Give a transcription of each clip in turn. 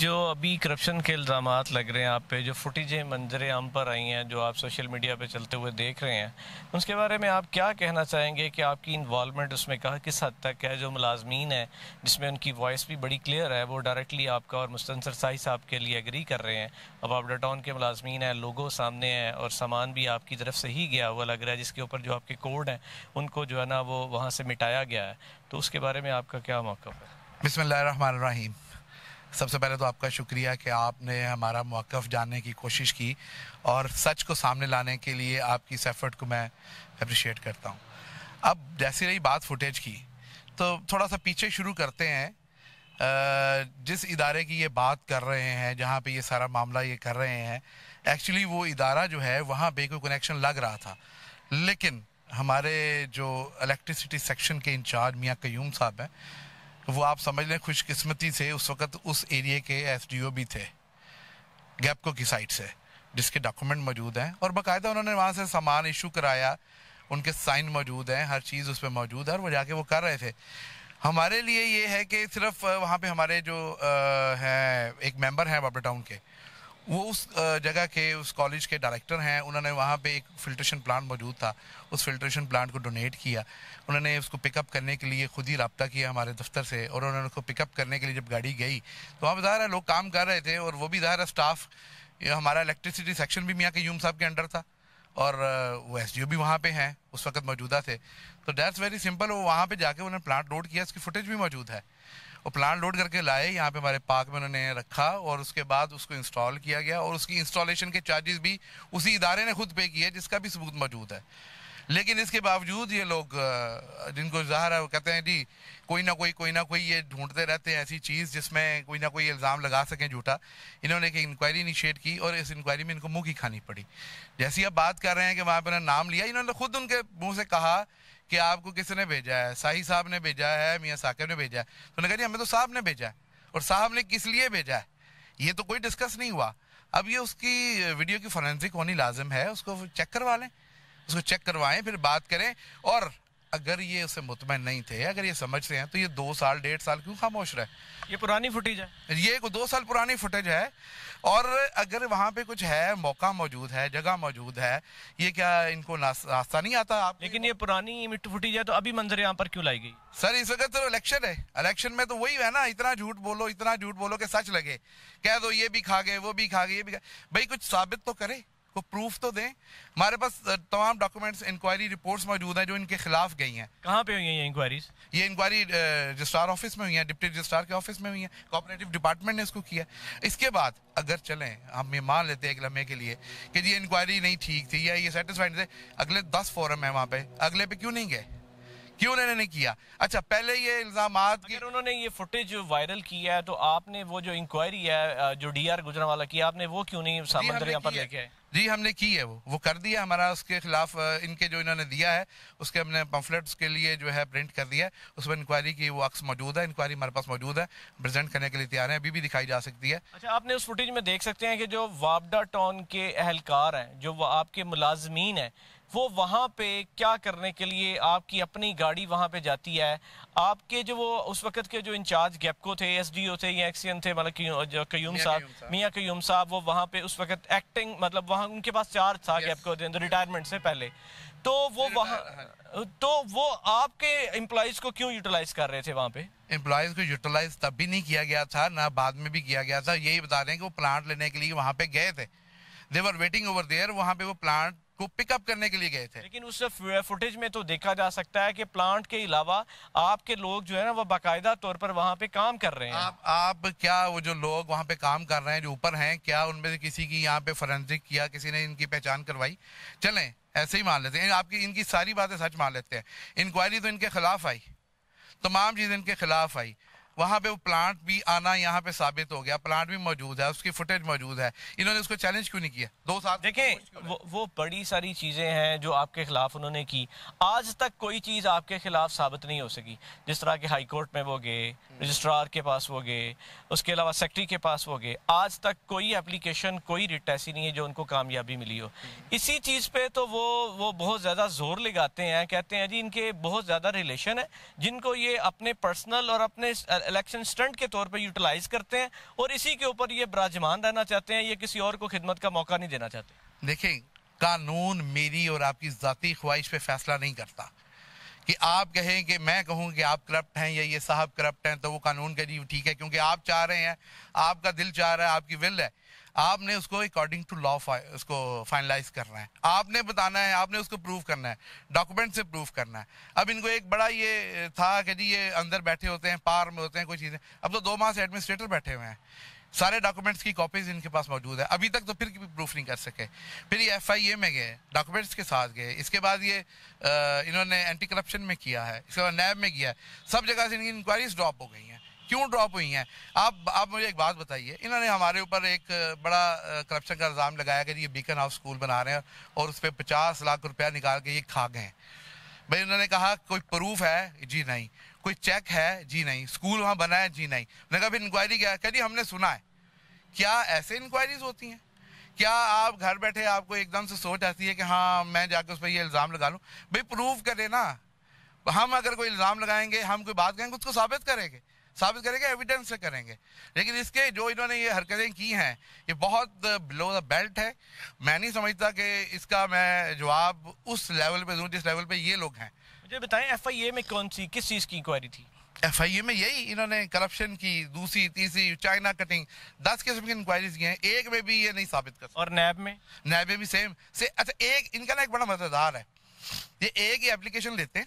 जो अभी करप्शन के इल्ज़ाम लग रहे हैं आप पे जो फुटेजें मंजर आम पर आई हैं जो आप सोशल मीडिया पे चलते हुए देख रहे हैं उसके बारे में आप क्या कहना चाहेंगे कि आपकी इन्वॉलमेंट उसमें कहा किस हद तक है जो मुलाजमीन है जिसमें उनकी वॉइस भी बड़ी क्लियर है वो डायरेक्टली आपका और मुस्तंसर साहि साहब के लिए एग्री कर रहे हैं अब आप डाटाउन के मुलाजमीन हैं लोगों सामने हैं और सामान भी आपकी तरफ से ही गया हुआ लग रहा है जिसके ऊपर जो आपके कोड हैं उनको जो है ना वो वहाँ से मिटाया गया है तो उसके बारे में आपका क्या मौका है बिसमीम सबसे पहले तो आपका शुक्रिया कि आपने हमारा मौक़ जानने की कोशिश की और सच को सामने लाने के लिए आपकी इस एफर्ट को मैं अप्रिशिएट करता हूँ अब जैसी रही बात फुटेज की तो थोड़ा सा पीछे शुरू करते हैं जिस इदारे की ये बात कर रहे हैं जहाँ पे ये सारा मामला ये कर रहे हैं एक्चुअली वो इदारा जो है वहाँ कोई कनेक्शन लग रहा था लेकिन हमारे जो इलेक्ट्रिसिटी सेक्शन के इंचार्ज मियाँ क्यूम साहब हैं वो आप समझ लें खुशकिस्मती से उस वक्त उस एरिए के एस भी थे गैपको की साइड से जिसके डॉक्यूमेंट मौजूद हैं और बाकायदा उन्होंने वहाँ से सामान इशू कराया उनके साइन मौजूद हैं हर चीज़ उस पर मौजूद है और वो जाके वो कर रहे थे हमारे लिए ये है कि सिर्फ वहाँ पे हमारे जो हैं एक मेंबर हैं बाबा टाउन के वो उस जगह के उस कॉलेज के डायरेक्टर हैं उन्होंने वहाँ पे एक फिल्ट्रेशन प्लांट मौजूद था उस फिल्ट्रेशन प्लांट को डोनेट किया उन्होंने उसको पिकअप करने के लिए खुद ही रबता किया हमारे दफ्तर से और उन्होंने उसको पिकअप करने के लिए जब गाड़ी गई तो वहाँ पर ज़ाहिर है लोग काम कर रहे थे और वो भी ज़ाहिर है स्टाफ हमारा इलेक्ट्रिसिटी सेक्शन भी मियाँ के यूम साहब के अंडर था और वो एस भी वहाँ पे हैं उस वक्त मौजूदा थे तो डैट्स वेरी सिंपल वो वहाँ पे जाके उन्होंने प्लांट लोड किया उसकी फुटेज भी मौजूद है और प्लांट लोड करके लाए यहाँ पे हमारे पार्क में उन्होंने रखा और उसके बाद उसको इंस्टॉल किया गया और उसकी इंस्टॉलेशन के चार्जेस भी उसी इदारे ने खुद पे किए जिसका भी सबूत मौजूद है लेकिन इसके बावजूद ये लोग जिनको ज़ाहिर है वो कहते हैं जी कोई ना कोई कोई ना कोई ये ढूंढते रहते हैं ऐसी चीज़ जिसमें कोई ना कोई इल्ज़ाम लगा सकें झूठा इन्होंने एक इंक्वायरी इनिशिएट की और इस इंक्वायरी में इनको मुँह की खानी पड़ी जैसी आप बात कर रहे हैं कि वहाँ पर नाम लिया इन्होंने खुद उनके मुँह से कहा कि आपको किसने भेजा है साहि साहब ने भेजा है मियाँ साकिब ने भेजा है तो उन्होंने कहा हमें तो साहब ने भेजा है और साहब ने किस लिए भेजा है ये तो कोई डिस्कस नहीं हुआ अब ये उसकी वीडियो की फॉरेंसिक होनी लाजिम है उसको चेक करवा लें उसको चेक करवाएं फिर बात करें और अगर ये उसे मुतमिन नहीं थे अगर ये समझते हैं तो ये दो साल डेढ़ साल क्यों खामोश रहे ये पुरानी फुटेज है ये दो साल पुरानी फुटेज है और अगर वहाँ पे कुछ है मौका मौजूद है जगह मौजूद है ये क्या इनको रास्ता नहीं आता आप लेकिन ये पुरानी फुटेज है तो अभी मंजर यहाँ पर क्यों लाई गई सर इस वक्त तो इलेक्शन है इलेक्शन में तो वही है ना इतना झूठ बोलो इतना झूठ बोलो कि सच लगे कह दो ये भी खा गए वो भी खा गए ये भी खा भाई कुछ साबित तो करे को प्रूफ तो दें हमारे पास तमाम डॉक्यूमेंट्स इंक्वायरी रिपोर्ट्स मौजूद हैं जो इनके खिलाफ गई हैं कहाँ पे हुई हैं ये इंक्वायरीज ये इंक्वायरी रजिस्ट्रार ऑफिस में हुई है डिप्टी रजिस्ट्रार के ऑफिस में हुई है कॉपरेटिव डिपार्टमेंट ने इसको किया इसके बाद अगर चलें हम ये मान लेते हैं एक लम्हे के लिए कि ये इंक्वायरी नहीं ठीक थी या ये सेटिस्फाइड थे अगले दस फोरम है वहाँ पे अगले पे क्यों नहीं गए क्यों उन्होंने नहीं किया अच्छा पहले ये इल्जाम अगर उन्होंने ये फुटेज वायरल किया है तो आपने वो जो इंक्वायरी है जो डीआर गुजरा वाला किया आपने वो क्यों नहीं सामने यहाँ पर लेके आए जी हमने की है वो वो कर दिया हमारा उसके खिलाफ इनके जो इन्होंने दिया है उसके हमने पम्फलेट्स के लिए जो है प्रिंट कर दिया है उसमें इंक्वायरी की वो अक्स मौजूद है इंक्वायरी हमारे पास मौजूद है प्रेजेंट करने के लिए तैयार है अभी भी दिखाई जा सकती है अच्छा आपने उस फुटेज में देख सकते हैं कि जो वापडा टाउन के एहलकार हैं जो आपके मुलाजमीन हैं वो वहाँ पे क्या करने के लिए आपकी अपनी गाड़ी वहाँ पे जाती है आपके जो वो उस वक्त के जो इंचार्ज गैपको थे एसडीओ थे या एक्सीएन थे मतलब जो कयूम साहब मियाँ कयूम साहब वो वहाँ पे उस वक्त एक्टिंग मतलब वहाँ उनके पास चार्ज था गैपको तो रिटायरमेंट से पहले तो वो वहाँ हाँ तो वो आपके एम्प्लॉज को क्यों यूटिलाइज कर रहे थे वहाँ पे एम्प्लॉज को यूटिलाइज तब भी नहीं किया गया था ना बाद में भी किया गया था यही बता रहे हैं कि वो प्लांट लेने के लिए वहाँ पे गए थे देवर वेटिंग ओवर देयर वहाँ पे वो प्लांट को पिकअप करने के लिए गए थे लेकिन उस फुटेज में तो देखा जा सकता है कि प्लांट के अलावा आपके लोग जो है ना वो बाकायदा तौर पर वहाँ पे काम कर रहे हैं आप आप क्या वो जो लोग वहाँ पे काम कर रहे हैं जो ऊपर हैं क्या उनमें से किसी की यहाँ पे फोरेंसिक किया किसी ने इनकी पहचान करवाई चले ऐसे ही मान लेते हैं आपकी इनकी सारी बातें सच मान लेते हैं इंक्वायरी तो इनके खिलाफ आई तमाम चीज़ इनके खिलाफ आई वहाँ पे वो प्लांट भी आना यहाँ पे साबित हो गया प्लांट भी मौजूद है उसकी फुटेज मौजूद है इन्होंने उसको चैलेंज क्यों नहीं किया दो साल देखिए वो, वो बड़ी सारी चीज़ें हैं जो आपके खिलाफ उन्होंने की आज तक कोई चीज़ आपके खिलाफ साबित नहीं हो सकी जिस तरह के हाईकोर्ट में वो गए रजिस्ट्रार हम्म। के पास वो गए उसके अलावा सेक्रेटरी के पास वो गए आज तक कोई एप्लीकेशन कोई रिट ऐसी नहीं है जो उनको कामयाबी मिली हो हम्म। इसी चीज़ पे तो वो वो बहुत ज़्यादा जोर लगाते हैं कहते हैं जी इनके बहुत ज़्यादा रिलेशन है जिनको ये अपने पर्सनल और अपने इलेक्शन स्टंट के तौर पर यूटिलाइज करते हैं और इसी के ऊपर ये बराजमान रहना चाहते हैं ये किसी और को खिदमत का मौका नहीं देना चाहते देखें कानून मेरी और आपकी ज़ाती ख्वाहिश पे फैसला नहीं करता कि आप कहें कि मैं कहूं कि आप करप्ट हैं या ये साहब करप्ट हैं तो वो कानून के लिए ठीक है क्योंकि आप चाह रहे हैं आपका दिल चाह रहा है आपकी विल है आपने उसको अकॉर्डिंग टू लॉ उसको फाइनलाइज करना है आपने बताना है आपने उसको प्रूव करना है डॉक्यूमेंट से प्रूव करना है अब इनको एक बड़ा ये था कि जी ये अंदर बैठे होते हैं पार में होते हैं कोई चीज़ें अब तो दो माह से एडमिनिस्ट्रेटर बैठे हुए हैं सारे डॉक्यूमेंट्स की कॉपीज इनके पास मौजूद है अभी तक तो फिर भी प्रूफ नहीं कर सके फिर ये एफ आई ए में गए डॉक्यूमेंट्स के साथ गए इसके बाद ये इन्होंने एंटी करप्शन में किया है इसके बाद नैब में किया है सब जगह से इनकी इंक्वायरीज ड्रॉप हो गई हैं क्यों ड्रॉप हुई हैं आप आप मुझे एक बात बताइए इन्होंने हमारे ऊपर एक बड़ा करप्शन का इल्ज़ाम लगाया कि ये बीकन हाउस स्कूल बना रहे हैं और उस पर पचास लाख रुपया निकाल के ये खा गए भाई उन्होंने कहा कोई प्रूफ है जी नहीं कोई चेक है जी नहीं स्कूल वहाँ बना है जी नहीं उन्होंने कहा इंक्वायरी क्या कह हमने सुना है क्या ऐसे इंक्वायरीज होती हैं क्या आप घर बैठे आपको एकदम से सोच आती है कि हाँ मैं जाके उस पर यह इल्ज़ाम लगा लूँ भाई प्रूफ करें ना हम अगर कोई इल्ज़ाम लगाएंगे हम कोई बात कहेंगे उसको साबित करेंगे साबित करेंगे एविडेंस से करेंगे लेकिन इसके जो इन्होंने ये हरकतें की हैं ये बहुत बिलो द बेल्ट है मैं नहीं समझता कि इसका मैं जवाब उस लेवल पे दूं जिस लेवल पे ये लोग हैं मुझे बताएं एफआईए में कौन सी किस चीज़ की इंक्वायरी थी एफ आई ए में यही इन्होंने करप्शन की दूसरी तीसरी चाइना कटिंग दस किस्म की इंक्वायरीज की हैं एक में भी ये नहीं साबित कर और नैब में नैब में भी सेम से अच्छा एक इनका ना एक बड़ा मजेदार है ये एक ही एप्लीकेशन लेते हैं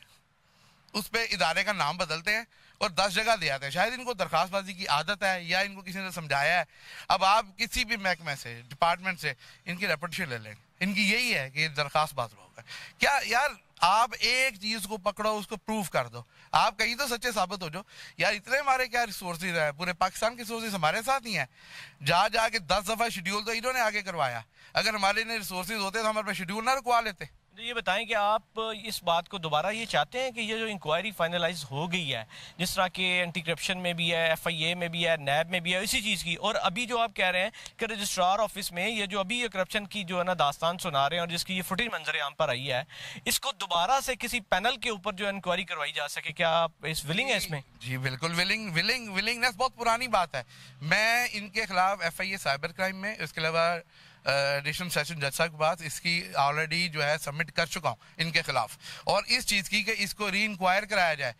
उस पर इदारे का नाम बदलते हैं और दस जगह दे आते हैं शायद इनको दरखास्तबाजी की आदत है या इनको किसी ने समझाया है अब आप किसी भी महकमे से डिपार्टमेंट से इनकी रेपटेशन ले लें इनकी यही है कि ये लोग हैं क्या यार आप एक चीज को पकड़ो उसको प्रूव कर दो आप कहीं तो सच्चे साबित हो जाओ यार इतने हमारे क्या रिसोर्सेज हैं पूरे पाकिस्तान के रिसोर्सेज हमारे साथ ही हैं जा जा के दस दफा शेड्यूल तो इन्होंने आगे करवाया अगर हमारे इन्हें रिसोर्सेज होते तो हमारे पास शेड्यूल ना रुकवा लेते तो ये बताएं कि आप इस बात को दोबारा ये चाहते हैं कि ये जो इंक्वायरी फाइनलाइज हो गई है जिस तरह के एंटी करप्शन में भी है एफआईए में भी है नैब में भी है इसी चीज़ की और अभी जो आप कह रहे हैं कि रजिस्ट्रार ऑफिस में ये जो अभी ये करप्शन की जो है ना दास्तान सुना रहे हैं और जिसकी ये फुटेज मंजर आम पर आई है इसको दोबारा से किसी पैनल के ऊपर जो इंक्वायरी करवाई जा सके क्या आप इस विलिंग है इसमें जी बिल्कुल विलिंग विलिंग विलिंगनेस बहुत पुरानी बात है मैं इनके खिलाफ एफ साइबर क्राइम में इसके अलावा रेशम सेशन जज साहब के पास इसकी ऑलरेडी जो है सबमिट कर चुका हूँ इनके खिलाफ और इस चीज़ की कि इसको री इंक्वायर कराया जाए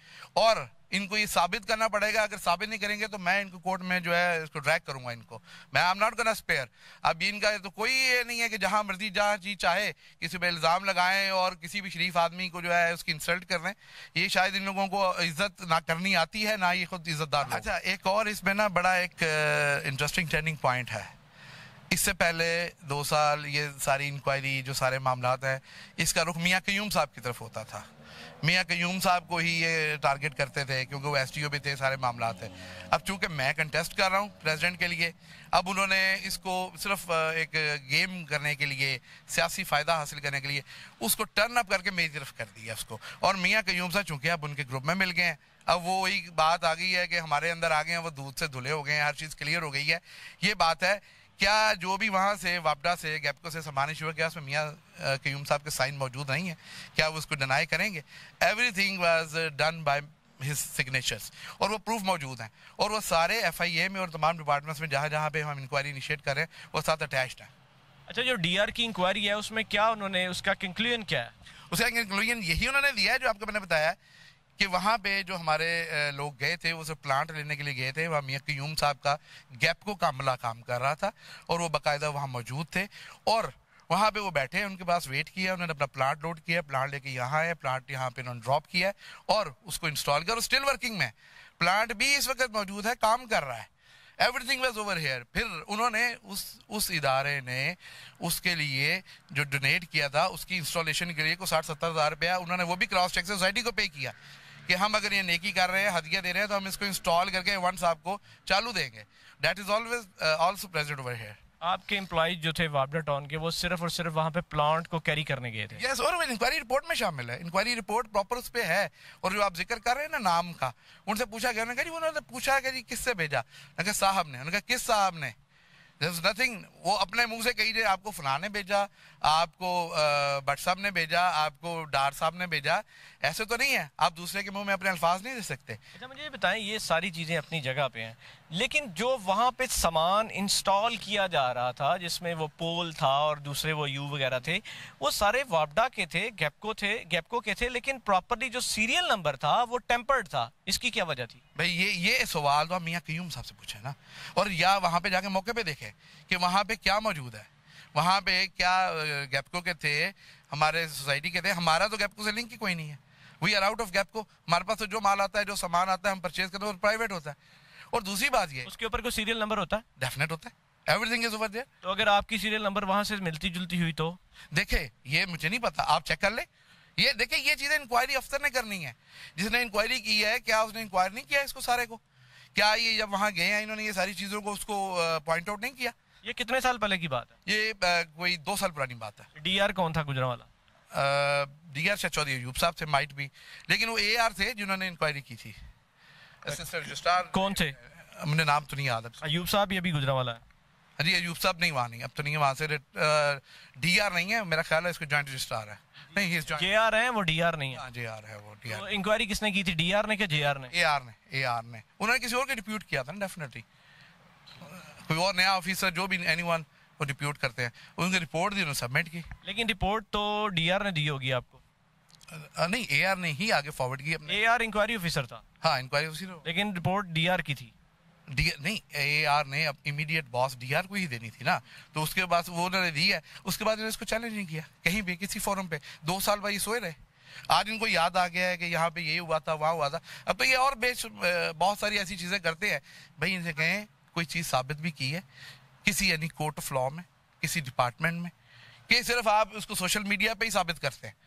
और इनको ये साबित करना पड़ेगा अगर साबित नहीं करेंगे तो मैं इनको कोर्ट में जो है इसको ड्रैग करूंगा इनको मैं I am not gonna spare अब इनका तो कोई ये नहीं है कि जहां मर्जी जहां जी चाहे किसी पे इल्ज़ाम लगाएं और किसी भी शरीफ आदमी को जो है उसकी इंसल्ट कर रहे हैं ये शायद इन लोगों को इज्जत ना करनी आती है ना ये खुद इज्जतदार अच्छा एक और इसमें ना बड़ा एक इंटरेस्टिंग टर्निंग पॉइंट है इससे पहले दो साल ये सारी इंक्वायरी जो सारे मामला हैं इसका रुख मियाँ क्यूम साहब की तरफ होता था मियाँ क्यूम साहब को ही ये टारगेट करते थे क्योंकि वो एस भी थे सारे मामला हैं अब चूंकि मैं कंटेस्ट कर रहा हूँ प्रेसिडेंट के लिए अब उन्होंने इसको सिर्फ एक गेम करने के लिए सियासी फ़ायदा हासिल करने के लिए उसको टर्न अप करके मेरी तरफ कर दिया उसको और मियाँ क्यूम साहब चूँकि अब उनके ग्रुप में मिल गए हैं अब वो वही बात आ गई है कि हमारे अंदर आ गए हैं वो दूध से धुले हो गए हैं हर चीज़ क्लियर हो गई है ये बात है क्या जो भी वहाँ से वापडा से गैपको से सम्मानित शिविर गया उसमें मियाँ क्यूम साहब के साइन मौजूद नहीं है क्या वो उसको डिनाई करेंगे every thing was done by his signatures और वो प्रूफ मौजूद हैं और वो सारे एफ आई ए में और तमाम डिपार्टमेंट्स में जहाँ जहाँ पे हम इंक्वायरी इनिशिएट कर रहे हैं वो साथ अटैच्ड हैं अच्छा जो डी आर की इंक्वायरी है उसमें क्या उन्होंने उसका कंक्लूजन क्या है उसका कंक्लूजन यही उन्होंने दिया है जो आपको मैंने बताया है कि वहाँ पे जो हमारे लोग गए थे वो सिर्फ प्लांट लेने के लिए गए थे वहाँ मियाँ क्यूम साहब का गैपको का अमला काम कर रहा था और वो बाकायदा वहाँ मौजूद थे और वहाँ पे वो बैठे हैं उनके पास वेट किया उन्होंने अपना प्लांट लोड किया प्लांट लेके यहाँ है प्लांट यहाँ पे उन्होंने ड्रॉप किया और उसको इंस्टॉल किया और स्टिल वर्किंग में प्लांट भी इस वक्त मौजूद है काम कर रहा है एवरीथिंग वॉज ओवर हेयर फिर उन्होंने उस उस इदारे ने उसके लिए जो डोनेट किया था उसकी इंस्टॉलेशन के लिए को साठ सत्तर हज़ार रुपया उन्होंने वो भी क्रॉस टैक्स सोसाइटी को पे किया कि हम अगर ये नेकी कर रहे हैं हदिया दे रहे हैं तो हम इसको इंस्टॉल करके वंस आपको चालू देंगे that is always also present over here आपके एम्प्लॉज जो थे वाबडा टाउन के वो सिर्फ और सिर्फ वहाँ पे प्लांट को कैरी करने गए थे यस yes, और वो इंक्वायरी रिपोर्ट में शामिल है इंक्वायरी रिपोर्ट प्रॉपर उस पर है और जो आप जिक्र कर रहे हैं ना नाम का उनसे पूछा गया उन्होंने कहा उन्होंने पूछा कि जी किससे भेजा उन्होंने कहा साहब ने उन्होंने कहा किस साहब ने नथिंग वो अपने मुंह से कही दे आपको ने भेजा आपको भट्ट साहब ने भेजा आपको डार साहब ने भेजा ऐसे तो नहीं है आप दूसरे के मुंह में अपने अल्फाज नहीं दे सकते अच्छा मुझे बताएं ये सारी चीज़ें अपनी जगह पे हैं लेकिन जो वहाँ पे सामान इंस्टॉल किया जा रहा था जिसमें वो पोल था और दूसरे वो यू वगैरह थे वो सारे वापडा के थे गैपको थे गैपको के थे लेकिन प्रॉपरली जो सीरियल नंबर था वो टेम्पर्ड था इसकी क्या वजह थी भाई ये ये सवाल तो आप मियाँ क्यूम साहब से पूछे ना और या वहाँ पे जाके मौके पे देखे कि वहाँ पे क्या मौजूद है वहाँ पे क्या गैपको के थे हमारे सोसाइटी के थे हमारा तो गैपको से लिंक ही कोई नहीं है वी आर आउट ऑफ गैपको हमारे पास तो जो माल आता है जो सामान आता है हम परचेज करते हैं और प्राइवेट होता है और दूसरी बात ये उसके ऊपर कोई सीरियल नंबर होता है डेफिनेट होता है एवरीथिंग इज ओवर देयर तो अगर आपकी सीरियल नंबर वहां से मिलती जुलती हुई तो देखे ये मुझे नहीं पता आप चेक कर ले ये देखे ये चीजें इंक्वायरी अफसर ने करनी है जिसने इंक्वायरी की है क्या उसने इंक्वायरी नहीं किया इसको सारे को क्या ये जब वहां गए हैं इन्होंने ये सारी चीजों को उसको पॉइंट आउट नहीं किया ये कितने साल पहले की बात है ये कोई दो साल पुरानी बात है डी कौन था गुजरा वाला डी आर शाह चौधरी अयूब साहब थे माइट भी लेकिन वो ए थे जिन्होंने इंक्वायरी की थी कौन थे मुझे नाम तो नहीं याद अयूब साहब ये भी गुजरा वाला है हाँ जी अयूब साहब नहीं वहाँ नहीं अब तो नहीं है वहाँ से डी आर नहीं है मेरा ख्याल है इसको ज्वाइंट रजिस्ट्रार है नहीं जे आर हाँ, है वो डी आर नहीं है जे आर है वो डी आर इंक्वायरी किसने की थी डी आर ने क्या जे आर ने ए आर ने ए आर ने उन्होंने किसी और के डिप्यूट किया था ना डेफिनेटली कोई और नया ऑफिसर जो भी एनी वो डिप्यूट करते हैं उनकी रिपोर्ट दी उन्होंने सबमिट की लेकिन रिपोर्ट तो डी आर ने दी होगी आपको नहीं एआर ने ही आगे फॉरवर्ड इंक्वायरी ऑफिसर था हाँ इंक्वायरी ऑफिसर लेकिन रिपोर्ट की थी ने अब इमीडिएट बॉस को ही देनी थी ना तो उसके बाद वो उन्होंने दी है उसके बाद इसको चैलेंज नहीं किया कहीं भी किसी फोरम पे दो साल भाई सोए रहे आज इनको याद आ गया है कि यहाँ पे ये हुआ था वहाँ हुआ था अब तो ये और बेच बहुत सारी ऐसी चीजें करते हैं भाई इनसे कहें कोई चीज साबित भी की है किसी यानी कोर्ट ऑफ लॉ में किसी डिपार्टमेंट में कि सिर्फ आप उसको सोशल मीडिया पे ही साबित करते हैं